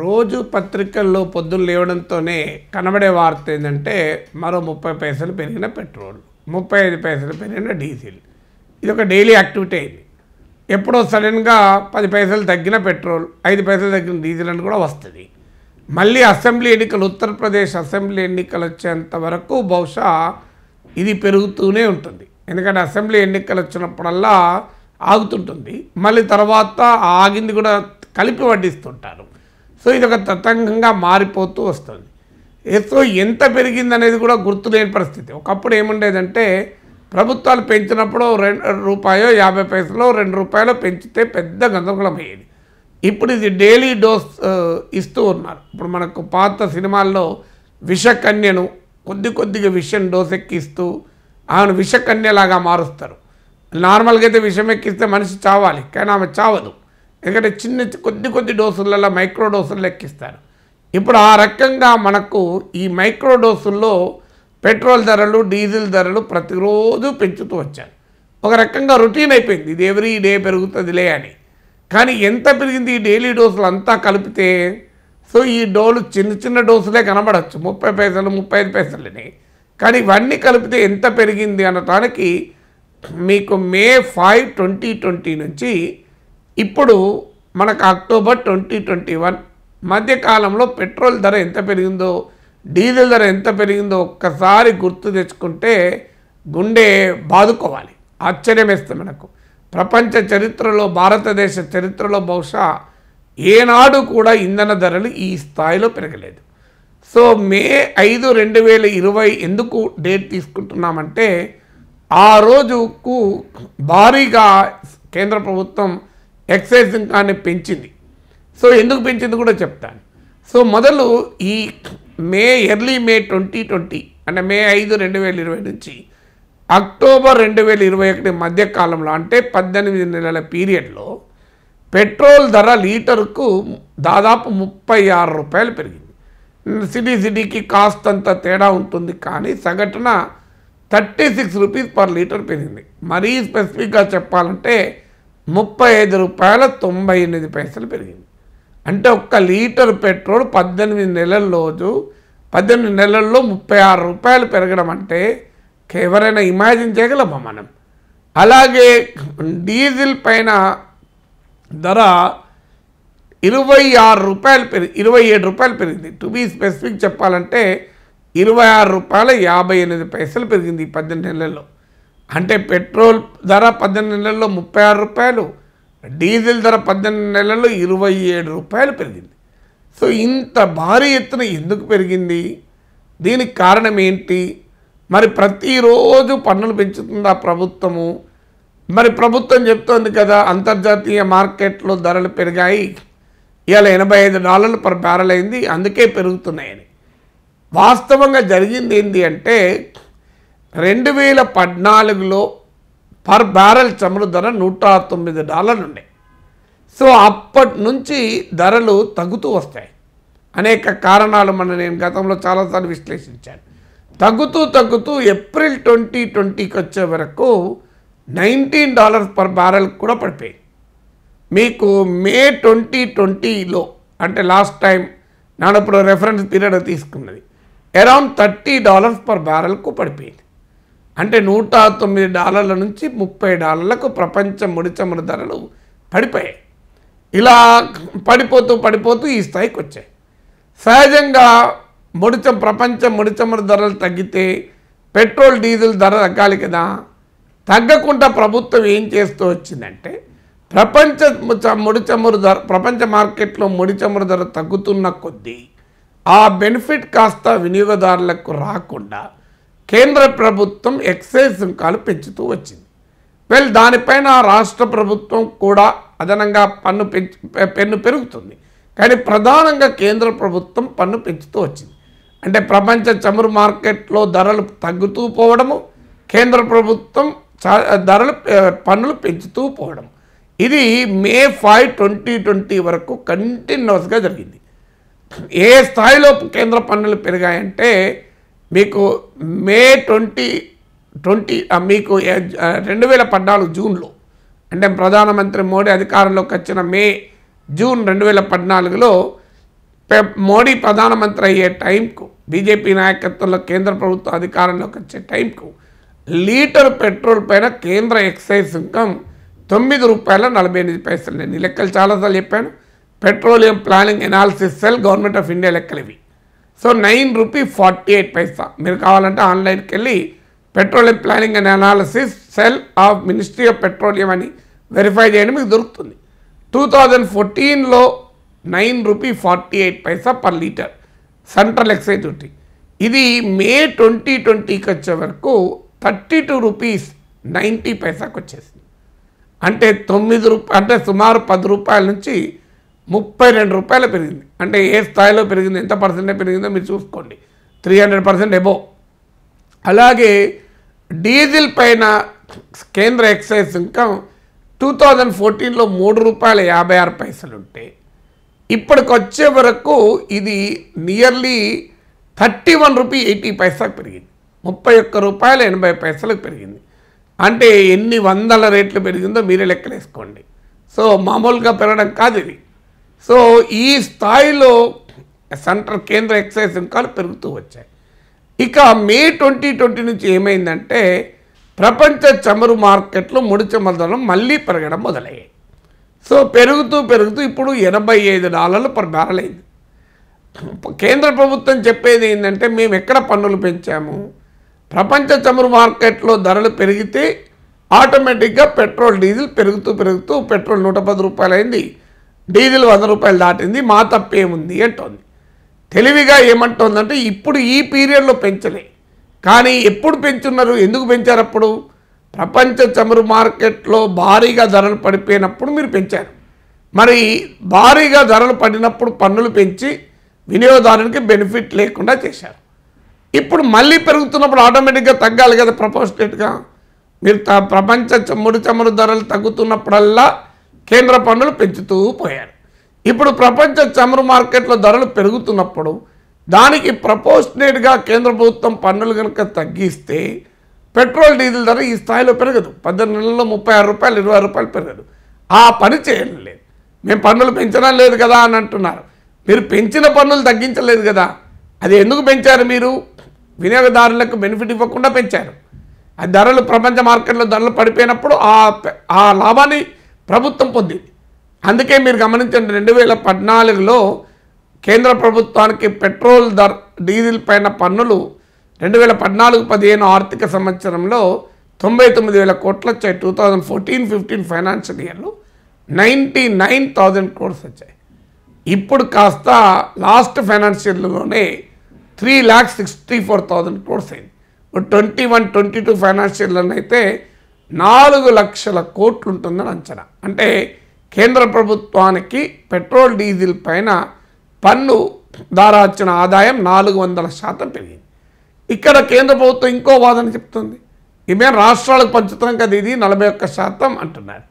రోజు పత్రికల్లో పొద్దున్న లేవడంతోనే కనబడే వార్త ఏంటంటే మరో ముప్పై పైసలు పెరిగిన పెట్రోల్ ముప్పై ఐదు పైసలు పెరిగిన డీజిల్ ఇది ఒక డైలీ యాక్టివిటీ అయింది ఎప్పుడో సడన్గా పది పైసలు తగ్గిన పెట్రోల్ ఐదు పైసలు తగ్గిన డీజిల్ అని కూడా వస్తుంది మళ్ళీ అసెంబ్లీ ఎన్నికలు ఉత్తరప్రదేశ్ అసెంబ్లీ ఎన్నికలు వచ్చేంత వరకు బహుశా ఇది పెరుగుతూనే ఉంటుంది ఎందుకంటే అసెంబ్లీ ఎన్నికలు వచ్చినప్పుడల్లా ఆగుతుంటుంది మళ్ళీ తర్వాత ఆగింది కూడా కలిపి వడ్డిస్తుంటారు సో ఇది ఒక తతంగంగా మారిపోతూ వస్తుంది సో ఎంత పెరిగింది అనేది కూడా గుర్తులేని పరిస్థితి ఒకప్పుడు ఏముండేదంటే ప్రభుత్వాలు పెంచినప్పుడు రెండు రూపాయో యాభై పైసలో రెండు రూపాయలు పెంచితే పెద్ద గందరగోళం అయ్యేది ఇప్పుడు ఇది డైలీ డోస్ ఇస్తూ ఉన్నారు ఇప్పుడు మనకు పాత సినిమాల్లో విషకన్యను కొద్ది కొద్దిగా విషం డోస్ ఎక్కిస్తూ ఆమెను విషకన్యలాగా మారుస్తారు నార్మల్గా అయితే విషం ఎక్కిస్తే మనిషి చావాలి కానీ ఆమె చావదు ఎందుకంటే చిన్న కొద్ది కొద్ది డోసులలో మైక్రో డోసులు లెక్కిస్తారు ఇప్పుడు ఆ రకంగా మనకు ఈ మైక్రో డోసుల్లో పెట్రోల్ ధరలు డీజిల్ ధరలు ప్రతిరోజు పెంచుతూ వచ్చారు ఒక రకంగా రొటీన్ అయిపోయింది ఇది ఎవ్రీ డే పెరుగుతుందిలే అని కానీ ఎంత పెరిగింది ఈ డైలీ డోసులు అంతా కలిపితే సో ఈ డోలు చిన్న చిన్న డోసులే కనబడచ్చు ముప్పై పైసలు ముప్పై ఐదు పైసలని కానీ ఇవన్నీ కలిపితే ఎంత పెరిగింది అనటానికి మీకు మే ఫైవ్ ట్వంటీ ట్వంటీ నుంచి ఇప్పుడు మనకు అక్టోబర్ ట్వంటీ ట్వంటీ వన్ మధ్యకాలంలో పెట్రోల్ ధర ఎంత పెరిగిందో డీజిల్ ధర ఎంత పెరిగిందో ఒక్కసారి గుర్తు తెచ్చుకుంటే గుండె బాదుకోవాలి ఆశ్చర్యం మనకు ప్రపంచ చరిత్రలో భారతదేశ చరిత్రలో బహుశా ఏనాడు కూడా ఇంధన ధరలు ఈ స్థాయిలో పెరగలేదు సో మే ఐదు రెండు వేల ఇరవై ఎందుకు డేట్ తీసుకుంటున్నామంటే ఆ రోజుకు భారీగా కేంద్ర ప్రభుత్వం ఎక్సైజ్ కానీ పెంచింది సో ఎందుకు పెంచింది కూడా చెప్తాను సో మొదలు ఈ May early May twenty twenty అంటే మే ఐదు రెండు వేల ఇరవై నుంచి అక్టోబర్ రెండు వేల ఇరవై ఒకటి మధ్యకాలంలో అంటే పద్దెనిమిది నెలల పీరియడ్లో పెట్రోల్ ధర లీటర్కు దాదాపు ముప్పై ఆరు రూపాయలు పెరిగింది సిటీ సిటీకి కాస్ట్ అంత తేడా ఉంటుంది కానీ సగటున thirty six rupees per litre పెరిగింది మరీ స్పెసిఫిక్గా చెప్పాలంటే ముప్పై ఐదు రూపాయల తొంభై ఎనిమిది పైసలు పెరిగింది అంటే ఒక్క లీటర్ పెట్రోల్ పద్దెనిమిది నెలల రోజు పద్దెనిమిది నెలల్లో ముప్పై ఆరు రూపాయలు పెరగడం అంటే ఎవరైనా ఇమాజిన్ చేయగలమా మనం అలాగే డీజిల్ పైన ధర ఇరవై ఆరు రూపాయలు పెరిగి ఇరవై ఏడు రూపాయలు పెరిగింది టు బీ స్పెసిఫిక్ చెప్పాలంటే ఇరవై ఆరు రూపాయల యాభై ఎనిమిది పైసలు పెరిగింది ఈ పద్దెనిమిది నెలల్లో అంటే పెట్రోల్ ధర పద్దెనిమిది నెలల్లో ముప్పై ఆరు రూపాయలు డీజిల్ ధర పద్దెనిమిది నెలల్లో ఇరవై ఏడు రూపాయలు పెరిగింది సో ఇంత భారీ ఎత్తున ఎందుకు పెరిగింది దీనికి కారణం ఏంటి మరి ప్రతిరోజు పన్నులు పెంచుతుందా ప్రభుత్వము మరి ప్రభుత్వం చెప్తోంది కదా అంతర్జాతీయ మార్కెట్లో ధరలు పెరిగాయి ఇవాళ ఎనభై ఐదు డాలర్లు పర్ బ్యారల్ అయింది అందుకే పెరుగుతున్నాయని వాస్తవంగా జరిగింది ఏంటి అంటే రెండు వేల పద్నాలుగులో పర్ బ్యారల్ చమురు ధర నూట తొమ్మిది డాలర్లు ఉన్నాయి సో అప్పటి నుంచి ధరలు తగ్గుతూ వస్తాయి అనేక కారణాలు మన నేను గతంలో చాలాసార్లు విశ్లేషించాను తగ్గుతూ తగ్గుతూ ఏప్రిల్ ట్వంటీ ట్వంటీకి వచ్చే వరకు నైన్టీన్ డాలర్స్ పర్ బ్యారల్ కూడా పడిపోయాయి మీకు మే ట్వంటీ ట్వంటీలో అంటే లాస్ట్ టైం నానప్పుడు రెఫరెన్స్ పీరియడ్ తీసుకున్నది అరౌండ్ థర్టీ డాలర్స్ పర్ బ్యారల్కు పడిపోయింది అంటే నూట తొమ్మిది డాలర్ల నుంచి ముప్పై డాలర్లకు ప్రపంచ ముడి చమురు ధరలు పడిపోయాయి ఇలా పడిపోతూ పడిపోతూ ఈ స్థాయికి వచ్చాయి సహజంగా ముడిచ ప్రపంచ ముడిచమురు ధరలు తగ్గితే పెట్రోల్ డీజిల్ ధర తగ్గాలి కదా తగ్గకుండా ప్రభుత్వం ఏం చేస్తూ వచ్చిందంటే ప్రపంచ ముడిచమురు ధర ప్రపంచ మార్కెట్లో ముడిచమురు ధర తగ్గుతున్న కొద్దీ ఆ బెనిఫిట్ కాస్త వినియోగదారులకు రాకుండా కేంద్ర ప్రభుత్వం ఎక్సైజ్ సుంకాలు పెంచుతూ వచ్చింది వెల్ దానిపైన రాష్ట్ర ప్రభుత్వం కూడా అదనంగా పన్ను పెన్ను పెరుగుతుంది కానీ ప్రధానంగా కేంద్ర ప్రభుత్వం పన్ను పెంచుతూ వచ్చింది అంటే ప్రపంచ చమురు మార్కెట్లో ధరలు తగ్గుతూ పోవడము కేంద్ర ప్రభుత్వం ధరలు పన్నులు పెంచుతూ పోవడం ఇది మే ఫైవ్ ట్వంటీ ట్వంటీ వరకు కంటిన్యూస్గా జరిగింది ఏ స్థాయిలో కేంద్ర పన్నులు పెరిగాయంటే మీకు మే ట్వంటీ ట్వంటీ మీకు రెండు వేల పద్నాలుగు జూన్లో అంటే ప్రధానమంత్రి మోడీ అధికారంలోకి వచ్చిన మే జూన్ రెండు వేల పద్నాలుగులో మోడీ ప్రధానమంత్రి అయ్యే టైంకు బీజేపీ నాయకత్వంలో కేంద్ర ప్రభుత్వం అధికారంలోకి వచ్చే టైంకు లీటర్ పెట్రోల్ పైన కేంద్ర ఎక్సైజ్ సుంకం తొమ్మిది రూపాయల నలభై ఎనిమిది పైసలు నేను ఈ లెక్కలు చాలాసార్లు చెప్పాను petroleum planning analysis cell government of India లెక్కలు ఇవి so nine rupee forty eight paisa మీరు కావాలంటే ఆన్లైన్కి వెళ్ళి petroleum planning and analysis cell of ministry of petroleum అని వెరిఫై చేయండి మీకు దొరుకుతుంది టూ థౌజండ్ ఫోర్టీన్లో nine rupee forty eight paisa per litre central excise duty ఇది మే ట్వంటీ ట్వంటీకి వచ్చే వరకు థర్టీ టూ రూపీస్ నైంటీ పైసాకి వచ్చేసింది అంటే తొమ్మిది రూపా అంటే సుమారు పది రూపాయల నుంచి ముప్పై రెండు రూపాయలు పెరిగింది అంటే ఏ స్థాయిలో పెరిగింది ఎంత పర్సెంటే పెరిగిందో మీరు చూసుకోండి త్రీ హండ్రెడ్ పర్సెంట్ ఎబో అలాగే డీజిల్ పైన కేంద్ర ఎక్సైజ్ ఇన్కమ్ టూ థౌజండ్ ఫోర్టీన్లో మూడు రూపాయల యాభై ఆరు పైసలు ఉంటే ఇప్పటికొచ్చే వరకు ఇది nearly thirty one rupee eighty పైసాకు పెరిగింది ముప్పై ఒక్క రూపాయలు ఎనభై పైసలకు పెరిగింది అంటే ఎన్ని వందల రేట్లు పెరిగిందో మీరే లెక్కలేసుకోండి సో మామూలుగా పెరగడం కాదు ఇది సో ఈ స్థాయిలో సెంటర్ కేంద్ర ఎక్సైజ్ సుంకాలు పెరుగుతూ వచ్చాయి ఇక మే ట్వంటీ ట్వంటీ నుంచి ఏమైందంటే ప్రపంచ చమురు మార్కెట్లు ముడి చమురు మళ్ళీ పెరగడం మొదలయ్యాయి సో పెరుగుతూ పెరుగుతూ ఇప్పుడు ఎనభై ఐదు డాలర్లు పర్ బ్యారల్ అయింది కేంద్ర ప్రభుత్వం చెప్పేది ఏంటంటే మేము ఎక్కడ పన్నులు పెంచాము ప్రపంచ చమురు మార్కెట్లో ధరలు పెరిగితే ఆటోమేటిక్గా పెట్రోల్ డీజిల్ పెరుగుతూ పెరుగుతూ పెట్రోల్ నూట పది రూపాయలైంది డీజిల్ వంద రూపాయలు దాటింది మా తప్పేముంది అంటోంది తెలివిగా ఏమంటోందంటే ఇప్పుడు ఈ పీరియడ్లో పెంచలే కానీ ఎప్పుడు పెంచున్నారు ఎందుకు పెంచారు అప్పుడు ప్రపంచ చమురు మార్కెట్లో భారీగా ధరలు పడిపోయినప్పుడు మీరు పెంచారు మరి భారీగా ధరలు పడినప్పుడు పన్నులు పెంచి వినియోగదారునికి బెనిఫిట్ లేకుండా చేశారు ఇప్పుడు మళ్ళీ పెరుగుతున్నప్పుడు ఆటోమేటిక్గా తగ్గాలి కదా ప్రపోస్టేట్గా మీరు ప్రపంచ ముడి చమురు ధరలు తగ్గుతున్నప్పుడల్లా కేంద్ర పన్నులు పెంచుతూ పోయారు ఇప్పుడు ప్రపంచ చమురు మార్కెట్లో ధరలు పెరుగుతున్నప్పుడు దానికి ప్రపోర్షనేట్గా కేంద్ర ప్రభుత్వం పన్నులు కనుక తగ్గిస్తే పెట్రోల్ డీజిల్ ధర ఈ స్థాయిలో పెరగదు పద్దెనిమిది నెలల్లో ముప్పై ఆరు రూపాయలు ఇరవై రూపాయలు పెరగదు ఆ పని చేయడం లేదు మేము పన్నులు పెంచడం లేదు కదా అని అంటున్నారు మీరు పెంచిన పన్నులు తగ్గించలేదు కదా అది ఎందుకు పెంచారు మీరు వినియోగదారులకు బెనిఫిట్ ఇవ్వకుండా పెంచారు ఆ ధరలు ప్రపంచ మార్కెట్లో ధరలు పడిపోయినప్పుడు ఆ ఆ లాభాన్ని ప్రభుత్వం పొందింది అందుకే మీరు గమనించండి రెండు వేల పద్నాలుగులో కేంద్ర ప్రభుత్వానికి పెట్రోల్ ధర డీజిల్ పైన పన్నులు రెండు వేల పద్నాలుగు పదిహేను ఆర్థిక సంవత్సరంలో తొంభై తొమ్మిది వేల కోట్లు వచ్చాయి two thousand fourteen fifteen financial ఇయర్లో నైంటీ నైన్ థౌజండ్ క్రోడ్స్ వచ్చాయి ఇప్పుడు కాస్త లాస్ట్ ఫైనాన్షియల్లోనే three lakhs sixty four thousand crores అయింది ట్వంటీ వన్ ట్వంటీ టూ ఫైనాన్షియల్లోనైతే నాలుగు లక్షల కోట్లు ఉంటుందని అంచనా అంటే కేంద్ర ప్రభుత్వానికి పెట్రోల్ డీజిల్ పైన పన్ను ద్వారా వచ్చిన ఆదాయం నాలుగు వందల శాతం పెరిగింది ఇక్కడ కేంద్ర ప్రభుత్వం ఇంకో వాదన చెప్తుంది ఇమే రాష్ట్రాలకు పంచుతాం కదా ఇది నలభై ఒక్క శాతం అంటున్నారు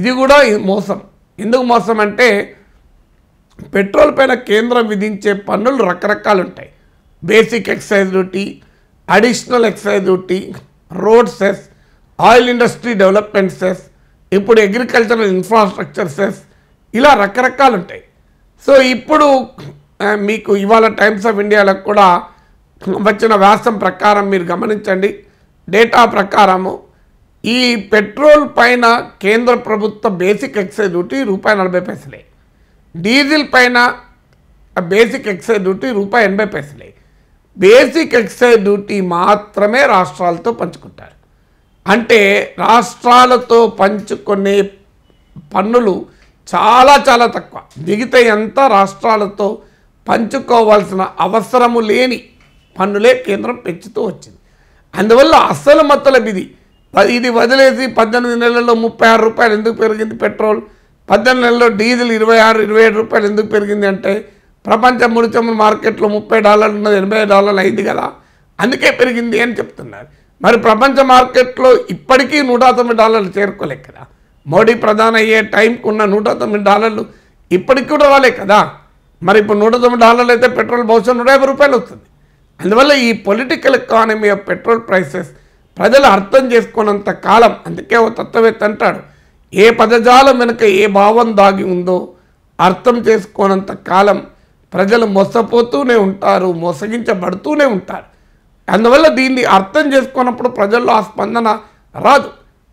ఇది కూడా మోసం ఎందుకు మోసం అంటే పెట్రోల్ పైన కేంద్రం విధించే పన్నులు రకరకాలు ఉంటాయి basic excise duty additional excise duty road cess oil industry development cess ఇప్పుడు అగ్రికల్చరల్ ఇన్ఫ్రాస్ట్రక్చర్ సెస్ ఇలా రకరకాలు ఉంటాయి సో ఇప్పుడు మీకు ఇవాళ టైమ్స్ ఆఫ్ ఇండియాలో కూడా వచ్చిన వ్యాసం ప్రకారం మీరు గమనించండి డేటా ప్రకారము ఈ పెట్రోల్ పైన కేంద్ర ప్రభుత్వ బేసిక్ ఎక్సైజ్ డ్యూటీ రూపాయి నలభై పైసలే డీజిల్ పైన బేసిక్ ఎక్సైజ్ డ్యూటీ రూపాయి ఎనభై పైసలే బేసిక్ ఎక్సైజ్ డ్యూటీ మాత్రమే రాష్ట్రాలతో పంచుకుంటారు అంటే రాష్ట్రాలతో పంచుకునే పన్నులు చాలా చాలా తక్కువ మిగతా ఎంత రాష్ట్రాలతో పంచుకోవాల్సిన అవసరము లేని పన్నులే కేంద్రం పెంచుతూ వచ్చింది అందువల్ల అస్సలు మొత్తల ఇది ఇది వదిలేసి పద్దెనిమిది నెలల్లో ముప్పై ఆరు రూపాయలు ఎందుకు పెరిగింది పెట్రోల్ పద్దెనిమిది నెలల్లో డీజిల్ ఇరవై ఆరు ఇరవై ఏడు రూపాయలు ఎందుకు పెరిగింది అంటే ప్రపంచ ముడిచమ్మ మార్కెట్లో ముప్పై డాలర్లు ఉన్నది ఎనభై డాలర్లు అయింది కదా అందుకే పెరిగింది అని చెప్తున్నారు మరి ప్రపంచ మార్కెట్లో ఇప్పటికీ నూట తొమ్మిది డాలర్లు చేరుకోలేదు కదా మోడీ ప్రధాన అయ్యే టైంకు ఉన్న నూట తొమ్మిది డాలర్లు ఇప్పటికి కూడా రాలే కదా మరి ఇప్పుడు నూట తొమ్మిది డాలర్లు అయితే పెట్రోల్ బహుశా నూట యాభై రూపాయలు వస్తుంది అందువల్ల ఈ political economy of petrol prices ప్రజలు అర్థం చేసుకున్నంత కాలం అందుకే ఓ తత్వవేత్త అంటాడు ఏ పదజాలం వెనుక ఏ భావం దాగి ఉందో అర్థం చేసుకోనంత కాలం ప్రజలు మోసపోతూనే ఉంటారు మోసగించబడుతూనే ఉంటారు అందువల్ల దీన్ని అర్థం చేసుకున్నప్పుడు ప్రజల్లో ఆ స్పందన రాదు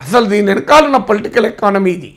అసలు దీని వెనకాలన్న పొలిటికల్ ఎకానమీ ఇది